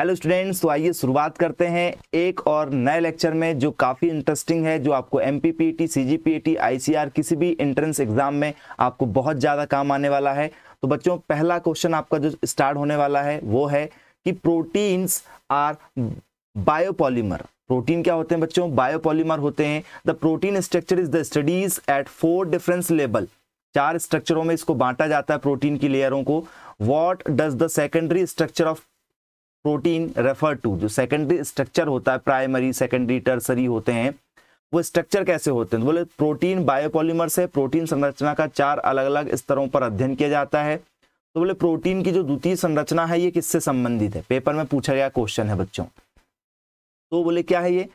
hello students तो आइए शुरुआत करते हैं एक और नए लेक्चर में जो काफ़ी इंटरेस्टिंग है जो आपको M P P T C G P T I C R किसी भी एंट्रेंस एग्जाम में आपको बहुत ज़्यादा काम आने वाला है तो बच्चों पहला क्वेश्चन आपका जो स्टार्ट होने वाला है वो है कि प्रोटीन्स आर बायोपॉलीमर प्रोटीन क्या होते हैं बच्चों बायोपॉलीमर होते हैं the protein structure is the studies at four difference level चार स्ट्रक्चरों में इसको बांटा जाता है प्रोटीन की लेयरों को what does the secondary structure of protein refer to जो सेकेंडरी स्ट्रक्चर होता है प्राइमरी सेकेंडरी टर्सरी होते हैं वो स्ट्रक्चर कैसे होते हैं तो बोले प्रोटीन बायोपॉलीमर से प्रोटीन संरचना का चार अलग अलग स्तरों पर अध्ययन किया जाता है तो बोले प्रोटीन की जो द्वितीय संरचना है ये किससे संबंधित है पेपर में पूछा गया क्वेश्चन है बच्चों तो बोले क्या है ये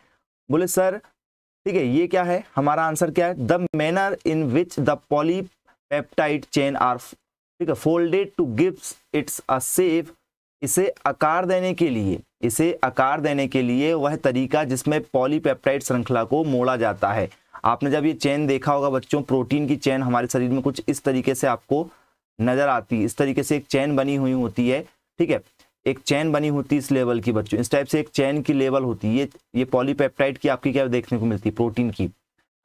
बोले सर ठीक है ये क्या है हमारा आंसर क्या है the manner in which the polypeptide chain are ठीक है folded to gives its a shape इसे आकार देने के लिए इसे आकार देने के लिए वह तरीका जिसमें पॉलीपेप्टाइड श्रृंखला को मोड़ा जाता है आपने जब ये चैन देखा होगा बच्चों प्रोटीन की चैन हमारे शरीर में कुछ इस तरीके से आपको नज़र आती है इस तरीके से एक चैन बनी हुई होती है ठीक है एक चैन बनी होती है इस लेवल की बच्चों इस टाइप से एक चैन की लेवल होती है ये ये पॉलीपेप्टाइड की आपकी क्या देखने को मिलती है प्रोटीन की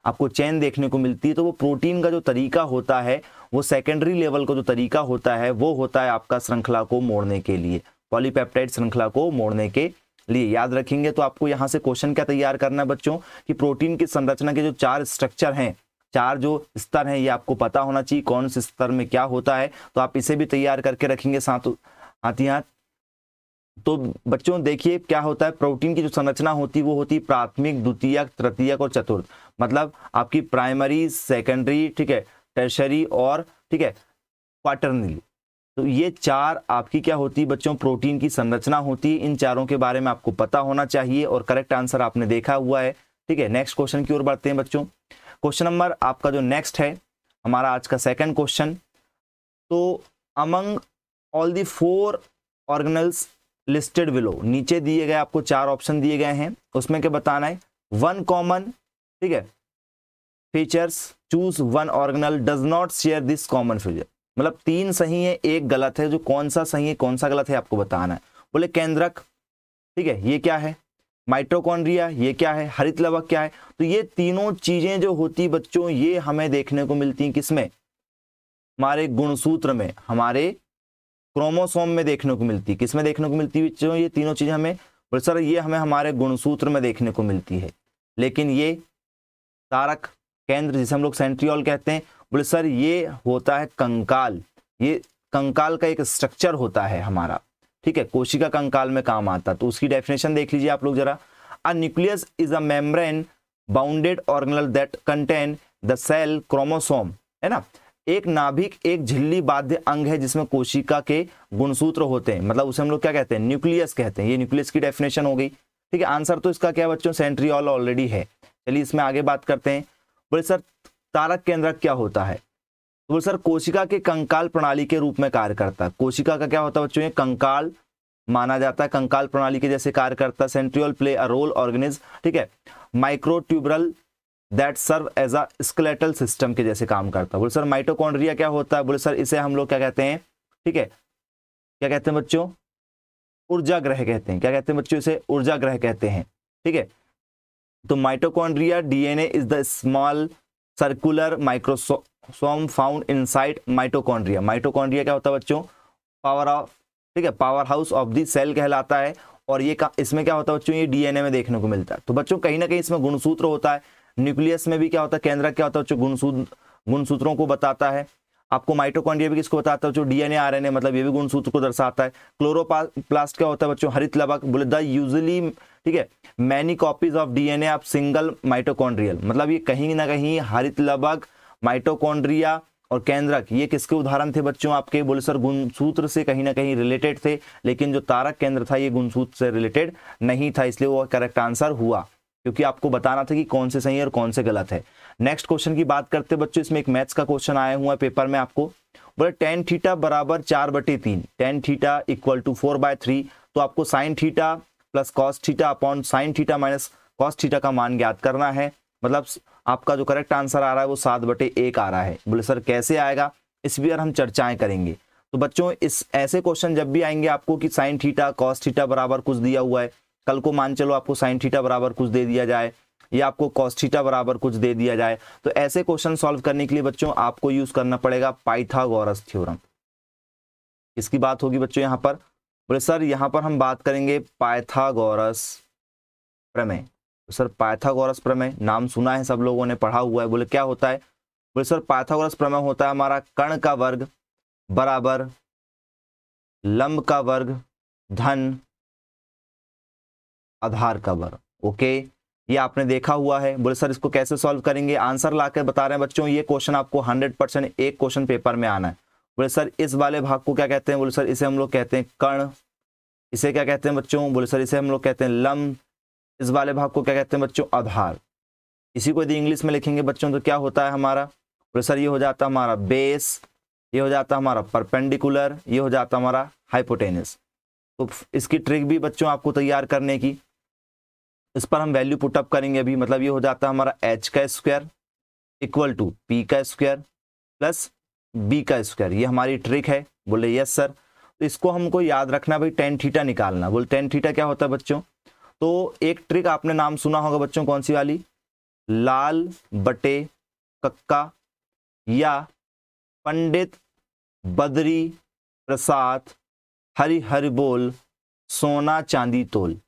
आपको चैन देखने को मिलती है तो वो प्रोटीन का जो तरीका होता है वो सेकेंडरी लेवल का जो तरीका होता है वो होता है आपका श्रृंखला को मोड़ने के लिए पॉलीपेप्टाइड श्रृंखला को मोड़ने के लिए याद रखेंगे तो आपको यहाँ से क्वेश्चन क्या तैयार करना है बच्चों कि प्रोटीन की संरचना के जो चार स्ट्रक्चर हैं चार जो स्तर हैं ये आपको पता होना चाहिए कौन से स्तर में क्या होता है तो आप इसे भी तैयार करके रखेंगे साथ हाथी हाथ तो बच्चों देखिए क्या होता है प्रोटीन की जो संरचना होती है वो होती है प्राथमिक द्वितीय तृतीय और चतुर्थ मतलब आपकी प्राइमरी सेकेंडरी ठीक है टर्शरी और ठीक है क्वार्टरनरी तो ये चार आपकी क्या होती है बच्चों प्रोटीन की संरचना होती है इन चारों के बारे में आपको पता होना चाहिए और करेक्ट आंसर आपने देखा हुआ है ठीक है नेक्स्ट क्वेश्चन की ओर बढ़ते हैं बच्चों क्वेश्चन नंबर आपका जो नेक्स्ट है हमारा आज का सेकंड क्वेश्चन तो among all the four organelles listed below नीचे दिए गए आपको चार ऑप्शन दिए गए हैं उसमें क्या बताना है वन कॉमन ठीक है features choose one organelle does not share this common feature मतलब तीन सही है एक गलत है जो कौन सा सही है कौन सा गलत है आपको बताना है बोले केंद्रक ठीक है ये क्या है माइट्रोकॉन्ड्रिया ये क्या है हरित लवक क्या है तो ये तीनों चीजें जो होती बच्चों ये हमें देखने को मिलती किसमें हमारे गुणसूत्र में हमारे क्रोमोसोम में देखने को मिलती है किस में देखने को मिलती है ये तीनों चीजें हमें बोले सर ये हमें हमारे गुणसूत्र में देखने को मिलती है लेकिन ये तारक केंद्र जिसे हम लोग सेंट्रियोल कहते हैं बोले सर ये होता है कंकाल ये कंकाल का एक स्ट्रक्चर होता है हमारा ठीक है कोशिका कंकाल में काम आता तो उसकी डेफिनेशन देख लीजिए आप लोग जरा a nucleus is a membrane bounded organelle that contain the cell chromosome है ना एक नाभिक एक झिल्ली बाध्य अंग है जिसमें कोशिका के गुणसूत्र होते हैं मतलब उसे हम लोग क्या कहते हैं न्यूक्लियस कहते हैं ये न्यूक्लियस की डेफिनेशन हो गई ठीक है आंसर तो इसका क्या बच्चों सेंट्रियल ऑलरेडी है चलिए इसमें आगे बात करते हैं बोले सर तारक केंद्रक क्या होता है तो बोले सर कोशिका के कंकाल प्रणाली के रूप में कार्य करता है कोशिका का क्या होता है बच्चों ये कंकाल माना जाता है कंकाल प्रणाली के जैसे कार्य करता centriole play a role organise ठीक है microtubular that serve as a skeletal system के जैसे काम करता है बोले सर माइटोकॉन्ड्रिया क्या होता है बोले सर इसे हम लोग क्या कहते हैं ठीक है क्या कहते हैं बच्चों ऊर्जा ग्रह कहते हैं क्या कहते हैं बच्चों इसे ऊर्जा ग्रह कहते हैं ठीक है तो mitochondria DNA is the small circular microsome found inside mitochondria mitochondria क्या होता है बच्चों पावर ऑफ ठीक है powerhouse of the cell कहलाता है और ये इसमें क्या होता है बच्चों ये डीएनए में देखने को मिलता है तो बच्चों कहीं ना कहीं इसमें गुणसूत्र होता है न्यूक्लियस में भी क्या होता है केंद्र क्या होता है जो गुणसूत्र गुणसूत्रों को बताता है आपको माइटोकॉन्ड्रिया भी किसको बताता है जो डीएनए आरएनए मतलब ये भी गुणसूत्र को दर्शाता है क्लोरोप्लास्ट क्या होता है बच्चों हरित लवक बोले द यूजली ठीक है मैनी कॉपीज ऑफ डीएनए आप सिंगल माइटोकॉन्ड्रियल मतलब ये कहीं ना कहीं हरित लवक माइटोकॉन्ड्रिया और केंद्रक ये किसके उदाहरण थे बच्चों आपके बोले सर गुणसूत्र से कहीं ना कहीं रिलेटेड थे लेकिन जो तारक केंद्र था ये गुणसूत्र से रिलेटेड नहीं था इसलिए वो करेक्ट आंसर हुआ क्योंकि आपको बताना था कि कौन से सही है और कौन से गलत है नेक्स्ट क्वेश्चन की बात करते बच्चों इसमें एक मैथ्स का क्वेश्चन आया हुआ है पेपर में आपको बोले टेन थीटा बराबर चार बटे तीन tan theta equal to four by three तो आपको sine theta plus cos theta upon sine theta minus cos theta का मान ज्ञात करना है मतलब आपका जो करेक्ट आंसर आ रहा है वो सात बटे एक आ रहा है बोले सर कैसे आएगा इस भी हम चर्चाएं करेंगे तो बच्चों इस ऐसे क्वेश्चन जब भी आएंगे आपको कि साइन थीटा कॉस थीटा बराबर कुछ दिया हुआ है कल को मान चलो आपको साइन थीटा बराबर कुछ दे दिया जाए या आपको कॉस्टिटा बराबर कुछ दे दिया जाए तो ऐसे क्वेश्चन सॉल्व करने के लिए बच्चों आपको यूज करना पड़ेगा पाइथागोरस थ्योरम इसकी बात होगी बच्चों यहाँ पर बोले सर यहाँ पर हम बात करेंगे पाइथागोरस प्रमेय तो सर पाइथागोरस प्रमेय नाम सुना है सब लोगों ने पढ़ा हुआ है बोले क्या होता है बोले सर पाइथागोरस प्रमेय होता है हमारा कर्ण का वर्ग बराबर लंब का वर्ग धन आधार कवर ओके ये आपने देखा हुआ है बोले सर इसको कैसे सॉल्व करेंगे आंसर ला कर बता रहे हैं बच्चों ये क्वेश्चन आपको हंड्रेड परसेंट एक क्वेश्चन पेपर में आना है बोले सर इस वाले भाग को क्या कहते हैं बोले सर इसे हम लोग कहते हैं कर्ण इसे क्या कहते हैं बच्चों बोले सर इसे हम लोग कहते हैं लम इस वाले भाग को क्या कहते हैं बच्चों आधार इसी को यदि इंग्लिश में लिखेंगे बच्चों तो क्या होता है हमारा बोले सर ये हो जाता हमारा बेस ये हो जाता हमारा परपेंडिकुलर ये हो जाता हमारा हाइपोटेनिस तो इसकी ट्रिक भी बच्चों आपको तैयार करने की इस पर हम वैल्यू पुटअप करेंगे अभी मतलब ये हो जाता है हमारा एच का स्क्वायर इक्वल टू पी का स्क्वायर प्लस बी का स्क्वायर ये हमारी ट्रिक है बोले यस सर तो इसको हमको याद रखना भाई टेन थीटा निकालना बोले टेन थीटा क्या होता है बच्चों तो एक ट्रिक आपने नाम सुना होगा बच्चों कौन सी वाली लाल बटे कक्का या पंडित बद्री प्रसाद हरि हरि बोल सोना चांदी तोल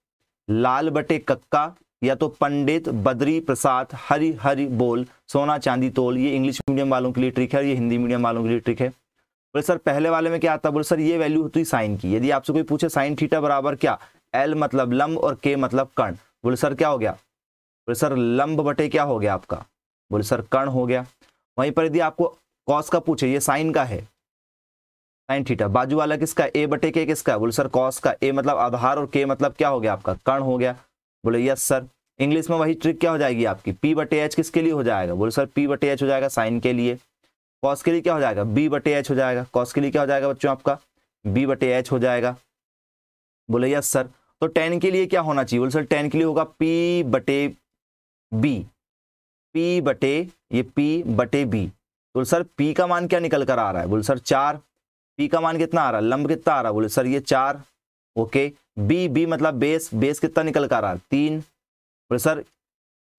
लाल बटे कक्का या तो पंडित बद्री प्रसाद हरि हरि बोल सोना चांदी तोल ये इंग्लिश मीडियम वालों के लिए ट्रिक है ये हिंदी मीडियम वालों के लिए ट्रिक है बोले सर पहले वाले में क्या आता बोले सर ये वैल्यू होती साइन की यदि आपसे कोई पूछे साइन थीटा बराबर क्या एल मतलब लंब और के मतलब कर्ण बोले सर क्या हो गया बोले सर लंब बटे क्या हो गया आपका बोले सर कर्ण हो गया वहीं पर यदि आपको कॉस का पूछे ये साइन का है साइन थीटा बाजू वाला किसका ए बटे के किसका बोले सर कॉस का ए मतलब आधार और के मतलब क्या हो गया आपका कर्ण हो गया बोले यस सर इंग्लिश में वही ट्रिक क्या हो जाएगी आपकी पी बटे एच किसके लिए हो जाएगा बोले सर पी बटे एच हो जाएगा साइन के लिए कॉस के लिए क्या हो जाएगा बी बटे एच हो जाएगा कॉस के लिए क्या हो जाएगा बच्चों आपका बी बटे एच हो जाएगा बोले यस सर तो टेन के लिए क्या होना चाहिए बोले सर टेन के लिए होगा पी बटे बी पी बटे ये पी बटे बी बोले सर पी का मान क्या निकल कर आ रहा है बोले सर चार पी का मान कितना आ रहा है लंब कितना आ रहा है बोले सर ये चार ओके बी बी मतलब बेस बेस कितना निकल कर आ रहा है तीन बोले सर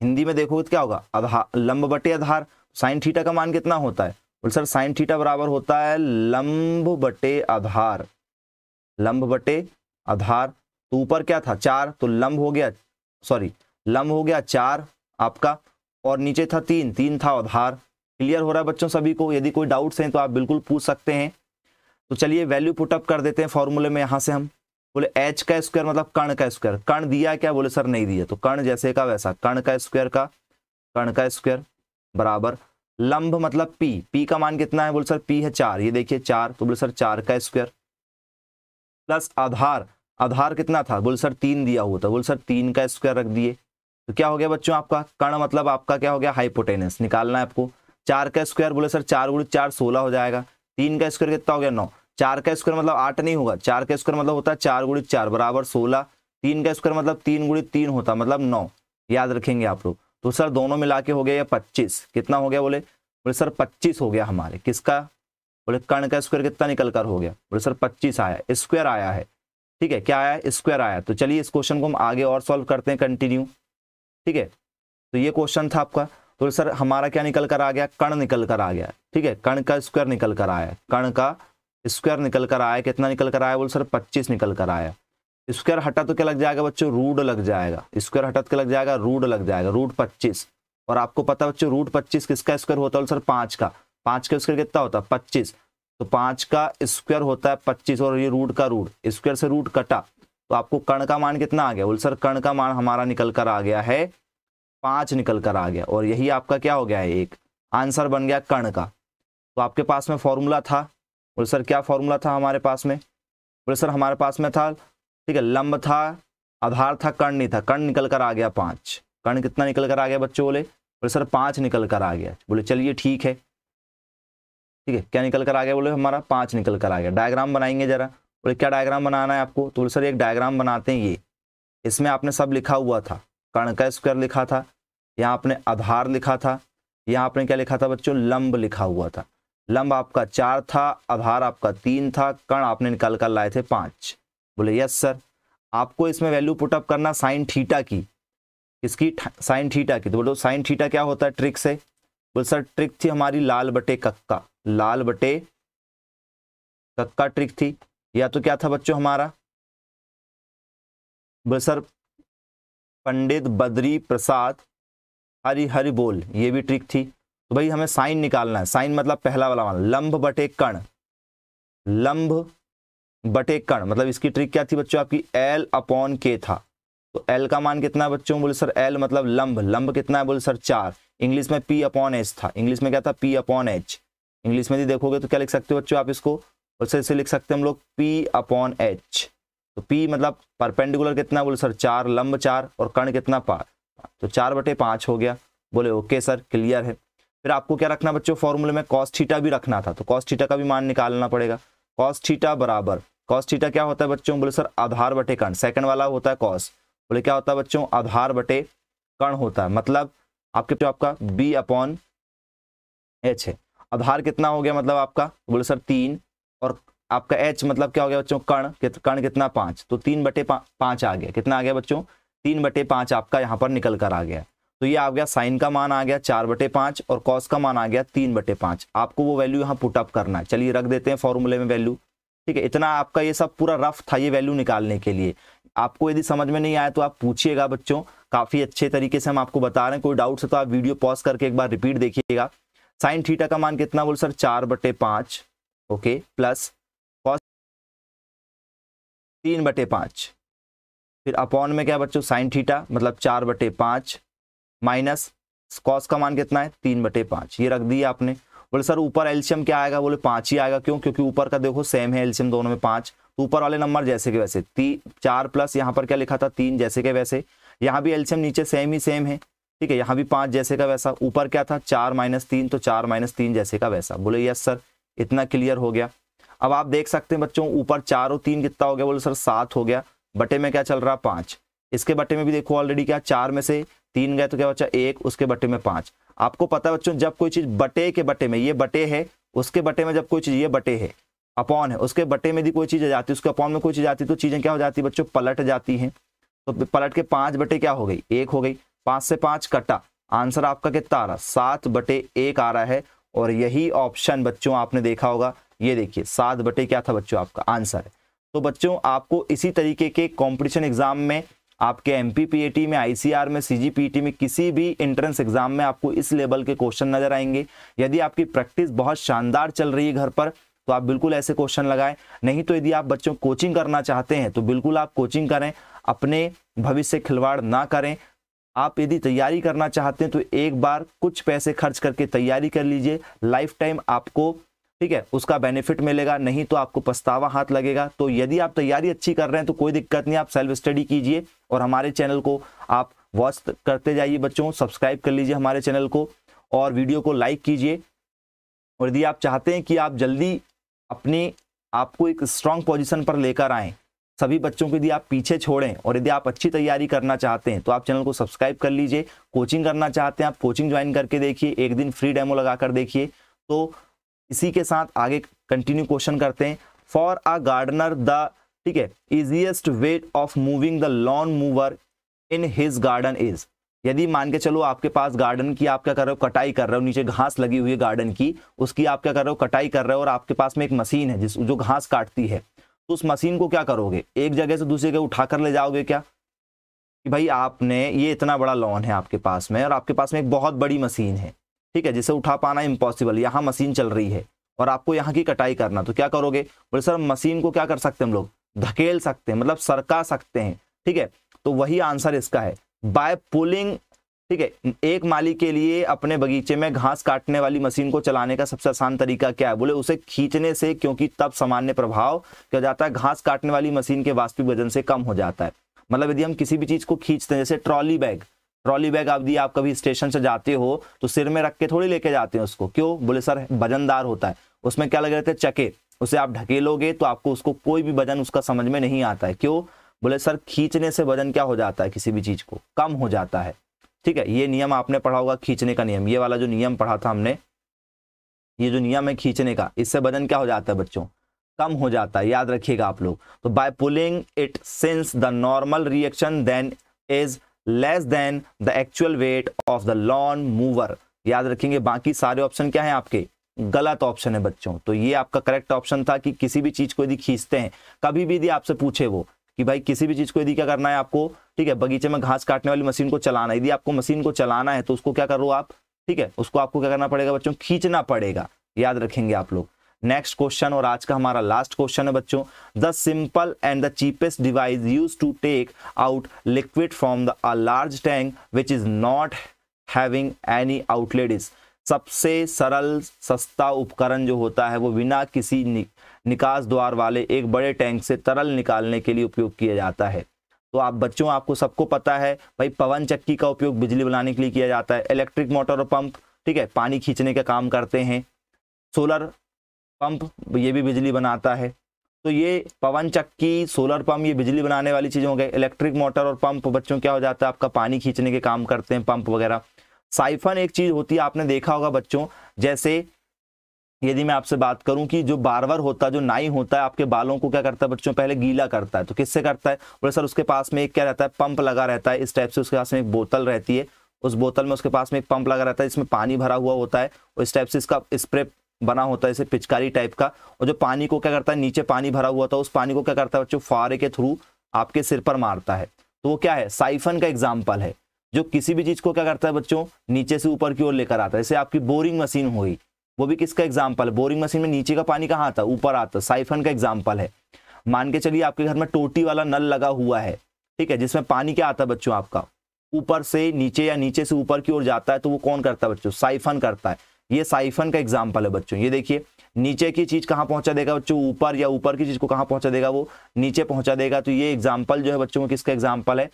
हिंदी में देखोगे तो क्या होगा आधार लंब बटे आधार साइन थीटा का मान कितना होता है बोले सर साइन थीटा बराबर होता है लंब बटे आधार लंब बटे आधार तो ऊपर क्या था चार तो लंब हो गया सॉरी लंब हो गया चार आपका और नीचे था तीन तीन था आधार क्लियर हो रहा है बच्चों सभी को यदि कोई डाउट्स हैं तो आप बिल्कुल पूछ सकते हैं तो चलिए वैल्यू पुटअप कर देते हैं फॉर्मूले में यहां से हम बोले एच का स्क्वायर मतलब कर्ण का स्क्वायर कर्ण दिया क्या बोले सर नहीं दिया तो कर्ण जैसे का वैसा कर्ण का स्क्वायर का कर्ण का स्क्वायर बराबर लंब मतलब पी पी का मान कितना है बोले सर पी है चार ये देखिए चार तो बोले सर चार का स्क्वायर प्लस आधार आधार कितना था बोले सर तीन दिया हुआ था बोले सर तीन का स्क्वायर रख दिए तो क्या हो गया बच्चों आपका कर्ण मतलब आपका क्या हो गया हाइपोटेनस निकालना है आपको चार का स्क्वायर बोले सर चार गुड़ी चार सोलह हो जाएगा तीन का स्क्वायर कितना हो गया नौ चार का स्क्वायर मतलब आठ नहीं होगा चार का स्क्वायर मतलब होता है चार गुड़ी चार बराबर सोलह तीन का स्क्वायर मतलब तीन गुड़ी तीन होता मतलब नौ याद रखेंगे आप लोग तो सर दोनों मिला के हो गया पच्चीस कितना हो गया बोले बोले सर पच्चीस हो गया हमारे किसका बोले कर्ण का स्क्वायर कितना निकल कर हो गया बोले सर पच्चीस आया स्क्वायर आया है ठीक है क्या आया स्क्वायर आया तो चलिए इस क्वेश्चन को हम आगे और सॉल्व करते हैं कंटिन्यू ठीक है तो ये क्वेश्चन था आपका तो सर हमारा क्या निकल कर आ गया कण निकल कर आ गया ठीक है कण का स्क्वायर निकल कर आया कण का स्क्वायर निकल कर आया कितना निकल कर आया बोल सर पच्चीस निकल कर आया स्क्वायर हटा तो क्या लग जाएगा बच्चों रूड लग जाएगा स्क्वायर हटा तो क्या लग जाएगा रूड लग जाएगा रूट पच्चीस और आपको पता है बच्चों रूट पच्चीस किसका स्क्वायर होता है सर पांच का पांच का स्क्वायर कितना होता है पच्चीस तो पांच का स्क्वायर होता है पच्चीस और ये रूट का रूट स्क्वायर से रूट कटा तो आपको कण का मान कितना आ गया बोल सर कण का मान हमारा निकल कर आ गया है पाँच निकल कर आ गया और यही आपका क्या हो गया है एक आंसर बन गया कर्ण का तो आपके पास में फॉर्मूला था बोले सर क्या फॉर्मूला था हमारे पास में बोले सर हमारे पास में था ठीक है लंब था आधार था कर्ण नहीं था कर्ण निकल कर आ गया पाँच कर्ण कितना निकल कर आ गया बच्चों बोले बोले सर पाँच निकल कर आ गया बोले चलिए ठीक है ठीक है क्या निकल कर आ गया बोले हमारा पाँच निकल कर आ गया डायग्राम बनाएंगे जरा बोले क्या डायग्राम बनाना है आपको तो बोले सर एक डायग्राम बनाते हैं ये इसमें आपने सब लिखा हुआ था कर्ण का स्क्वायर लिखा था यहाँ आपने आधार लिखा था यहाँ आपने क्या लिखा था बच्चों लंब लिखा हुआ था लंब आपका चार था आधार आपका तीन था कर्ण आपने निकाल कर लाए थे पाँच बोले यस सर आपको इसमें वैल्यू पुटअप करना साइन थीटा की इसकी साइन थीटा की तो बोलो साइन थीटा क्या होता है ट्रिक से बोल सर ट्रिक थी हमारी लाल बटे कक्का लाल बटे कक्का ट्रिक थी या तो क्या था बच्चों हमारा बोल सर पंडित बद्री प्रसाद हरी हरि बोल ये भी ट्रिक थी तो भाई हमें साइन निकालना है साइन मतलब पहला वाला वाला लंब बटे कण लंब बटे कण मतलब इसकी ट्रिक क्या थी बच्चों आपकी एल अपॉन के था तो एल का मान कितना है बच्चों बोले सर एल मतलब लंब लंब कितना है बोले सर चार इंग्लिश में पी अपॉन एच था इंग्लिश में क्या था पी अपॉन एच इंग्लिश में यदि देखोगे तो क्या लिख सकते हो बच्चों आप इसको और सर इसे लिख सकते हैं हम लोग पी अपॉन एच तो पी मतलब परपेंडिकुलर कितना बोले सर चार लंब चार और कर्ण कितना पार तो चार बटे पांच हो गया बोले ओके सर क्लियर है फिर आपको क्या रखना बच्चों फॉर्मूले में कॉस थीटा भी रखना था तो कॉस थीटा का भी मान निकालना पड़ेगा कॉस थीटा बराबर कॉस थीटा क्या होता है बच्चों बोले सर आधार बटे कर्ण सेकंड वाला होता है कॉस बोले क्या होता है बच्चों आधार बटे कर्ण होता है मतलब आपके जो आपका बी अपॉन एच है आधार कितना हो गया मतलब आपका बोले सर तीन और आपका एच मतलब क्या हो गया बच्चों कर्ण कित, कर्ण कितना पांच तो तीन बटे पा, पांच आ गया कितना आ गया बच्चों तीन बटे पांच आपका यहाँ पर निकल कर आ गया तो ये आ गया साइन का मान आ गया चार बटे पांच और कॉस का मान आ गया तीन बटे पांच आपको वो वैल्यू यहाँ पुटअप करना है चलिए रख देते हैं फॉर्मूले में वैल्यू ठीक है इतना आपका ये सब पूरा रफ था ये वैल्यू निकालने के लिए आपको यदि समझ में नहीं आया तो आप पूछिएगा बच्चों काफ़ी अच्छे तरीके से हम आपको बता रहे हैं कोई डाउट है तो आप वीडियो पॉज करके एक बार रिपीट देखिएगा साइन थीटा का मान कितना बोल सर चार बटे ओके प्लस तीन बटे पाँच फिर अपॉन में क्या बच्चों साइन थीटा मतलब चार बटे पाँच माइनस कॉस का मान कितना है तीन बटे पाँच ये रख दिया आपने बोले सर ऊपर एल्शियम क्या आएगा बोले पाँच ही आएगा क्यों क्योंकि ऊपर का देखो सेम है एल्शियम दोनों में पाँच तो ऊपर वाले नंबर जैसे के वैसे ती चार प्लस यहाँ पर क्या लिखा था तीन जैसे के वैसे यहाँ भी एल्शियम नीचे सेम ही सेम है ठीक है यहाँ भी पाँच जैसे का वैसा ऊपर क्या था चार माइनस तीन तो चार माइनस तीन जैसे का वैसा बोले यस सर इतना क्लियर हो गया अब आप देख सकते हैं बच्चों ऊपर चार और तीन कितना हो गया बोले सर सात हो गया बटे में क्या चल रहा है पांच इसके बटे में भी देखो ऑलरेडी क्या चार में से तीन गए तो क्या बच्चा एक उसके बटे में पांच आपको पता है बच्चों जब कोई चीज़ बटे के बटे में ये बटे है उसके बटे में जब कोई चीज़ ये बटे है अपॉन है उसके बटे में भी कोई चीज़ आ जाती है उसके अपॉन में कोई चीज़ आती है तो चीज़ें क्या हो जाती है बच्चों पलट जाती हैं तो पलट के पांच बटे क्या हो गई एक हो गई पांच से पांच कटा आंसर आपका कितना आ रहा सात बटे एक आ रहा है और यही ऑप्शन बच्चों आपने देखा होगा ये देखिए सात बटे क्या था बच्चों आपका आंसर है तो बच्चों आपको इसी तरीके के कंपटीशन एग्जाम में आपके एम में आई में सी e में किसी भी एंट्रेंस एग्जाम में आपको इस लेवल के क्वेश्चन नजर आएंगे यदि आपकी प्रैक्टिस बहुत शानदार चल रही है घर पर तो आप बिल्कुल ऐसे क्वेश्चन लगाएं नहीं तो यदि आप बच्चों कोचिंग करना चाहते हैं तो बिल्कुल आप कोचिंग करें अपने भविष्य खिलवाड़ ना करें आप यदि तैयारी करना चाहते हैं तो एक बार कुछ पैसे खर्च करके तैयारी कर लीजिए लाइफ टाइम आपको ठीक है उसका बेनिफिट मिलेगा नहीं तो आपको पछतावा हाथ लगेगा तो यदि आप तैयारी अच्छी कर रहे हैं तो कोई दिक्कत नहीं आप सेल्फ स्टडी कीजिए और हमारे चैनल को आप वॉच करते जाइए बच्चों सब्सक्राइब कर लीजिए हमारे चैनल को और वीडियो को लाइक कीजिए और यदि आप चाहते हैं कि आप जल्दी अपने आपको एक स्ट्रांग पोजिशन पर लेकर आएँ सभी बच्चों को यदि आप पीछे छोड़ें और यदि आप अच्छी तैयारी करना चाहते हैं तो आप चैनल को सब्सक्राइब कर लीजिए कोचिंग करना चाहते हैं आप कोचिंग ज्वाइन करके देखिए एक दिन फ्री डेमो लगा कर देखिए तो इसी के साथ आगे कंटिन्यू क्वेश्चन करते हैं फॉर अ गार्डनर द ठीक है easiest way of moving the lawn mower in his garden is यदि मान के चलो आपके पास गार्डन की आप क्या कर रहे हो कटाई कर रहे हो नीचे घास लगी हुई है गार्डन की उसकी आप क्या कर रहे हो कटाई कर रहे हो और आपके पास में एक मशीन है जिस जो घास काटती है तो उस मशीन को क्या करोगे एक जगह से दूसरी जगह उठा कर ले जाओगे क्या कि भाई आपने ये इतना बड़ा लॉन है आपके पास में और आपके पास में एक बहुत बड़ी मशीन है ठीक है जिसे उठा पाना इम्पॉसिबल यहाँ मशीन चल रही है और आपको यहाँ की कटाई करना तो क्या करोगे बोले सर मशीन को क्या कर सकते हैं हम लोग धकेल सकते हैं मतलब सरका सकते हैं ठीक है तो वही आंसर इसका है बाय पुलिंग ठीक है एक माली के लिए अपने बगीचे में घास काटने वाली मशीन को चलाने का सबसे आसान तरीका क्या है बोले उसे खींचने से क्योंकि तब सामान्य प्रभाव क्या जाता है घास काटने वाली मशीन के वास्तविक वजन से कम हो जाता है मतलब यदि हम किसी भी चीज को खींचते हैं जैसे ट्रॉली बैग ट्रॉली बैग आप दिए आप कभी स्टेशन से जाते हो तो सिर में रख के थोड़ी लेके जाते हैं उसको क्यों बोले सर वजनदार होता है उसमें क्या लगे रहते हैं चके उसे आप ढकेलोगे तो आपको उसको कोई भी वजन उसका समझ में नहीं आता है क्यों बोले सर खींचने से वजन क्या हो जाता है किसी भी चीज को कम हो जाता है ठीक है ये नियम आपने पढ़ा होगा खींचने का नियम ये वाला जो नियम पढ़ा था हमने ये जो नियम है खींचने का इससे वजन क्या हो जाता है बच्चों कम हो जाता है याद रखिएगा आप लोग तो by pulling it since the normal reaction then is less than the actual weight of the lawn mower याद रखेंगे बाकी सारे ऑप्शन क्या है आपके गलत ऑप्शन है बच्चों तो ये आपका करेक्ट ऑप्शन था कि किसी भी चीज को यदि खींचते हैं कभी भी यदि आपसे पूछे वो कि भाई किसी भी चीज़ को यदि क्या करना है आपको ठीक है बगीचे में घास काटने वाली मशीन को चलाना है यदि आपको मशीन को चलाना है तो उसको क्या करो आप ठीक है उसको आपको क्या करना पड़ेगा बच्चों खींचना पड़ेगा याद रखेंगे आप लोग नेक्स्ट क्वेश्चन और आज का हमारा लास्ट क्वेश्चन है बच्चों the simple and the cheapest device use to take out liquid from the large tank which is not having any outlet is सबसे सरल सस्ता उपकरण जो होता है वो बिना किसी नि, निकास द्वार वाले एक बड़े टैंक से तरल निकालने के लिए उपयोग किया जाता है तो आप बच्चों आपको सबको पता है भाई पवन चक्की का उपयोग बिजली बनाने के लिए किया जाता है इलेक्ट्रिक मोटर और पंप ठीक है पानी खींचने का काम करते हैं सोलर पंप ये भी बिजली बनाता है तो ये पवन चक्की सोलर पंप ये बिजली बनाने वाली चीज़ों के इलेक्ट्रिक मोटर और पंप बच्चों क्या हो जाता है आपका पानी खींचने के काम करते हैं पंप वगैरह साइफन एक चीज होती है आपने देखा होगा बच्चों जैसे यदि मैं आपसे बात करूं कि जो बारवर होता है जो नाई होता है आपके बालों को क्या करता है बच्चों पहले गीला करता है तो किससे करता है बोले सर उसके पास में एक क्या रहता है पंप लगा रहता है इस टाइप से उसके पास में एक बोतल रहती है उस बोतल में उसके पास में एक पंप लगा रहता है जिसमें पानी भरा हुआ होता है और इस टाइप से इसका स्प्रे बना होता है इसे पिचकारी टाइप का और जो पानी को क्या करता है नीचे पानी भरा हुआ होता है उस पानी को क्या करता है बच्चों फारे के थ्रू आपके सिर पर मारता है तो वो क्या है साइफन का एग्जाम्पल है जो किसी भी चीज को क्या करता है बच्चों नीचे से ऊपर की ओर लेकर आता है जैसे आपकी बोरिंग मशीन हुई वो भी किसका एग्जाम्पल है बोरिंग मशीन में नीचे का पानी कहाँ आता है ऊपर आता है साइफन का एग्जाम्पल है मान के चलिए आपके घर में टोटी वाला नल लगा हुआ है ठीक है जिसमें पानी क्या आता है बच्चों आपका ऊपर से नीचे या नीचे से ऊपर की ओर जाता है तो वो कौन करता है बच्चों साइफन करता है ये साइफन का एग्जाम्पल है बच्चों ये देखिए नीचे की चीज कहाँ पहुंचा देगा बच्चों ऊपर या ऊपर की चीज को कहाँ पहुंचा देगा वो नीचे पहुंचा देगा तो ये एग्जाम्पल जो है बच्चों में किसका एग्जाम्पल है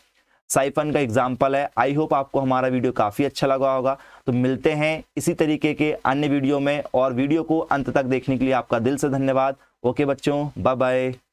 साइफन का एग्जाम्पल है आई होप आपको हमारा वीडियो काफ़ी अच्छा लगा होगा तो मिलते हैं इसी तरीके के अन्य वीडियो में और वीडियो को अंत तक देखने के लिए आपका दिल से धन्यवाद ओके बच्चों बाय बाय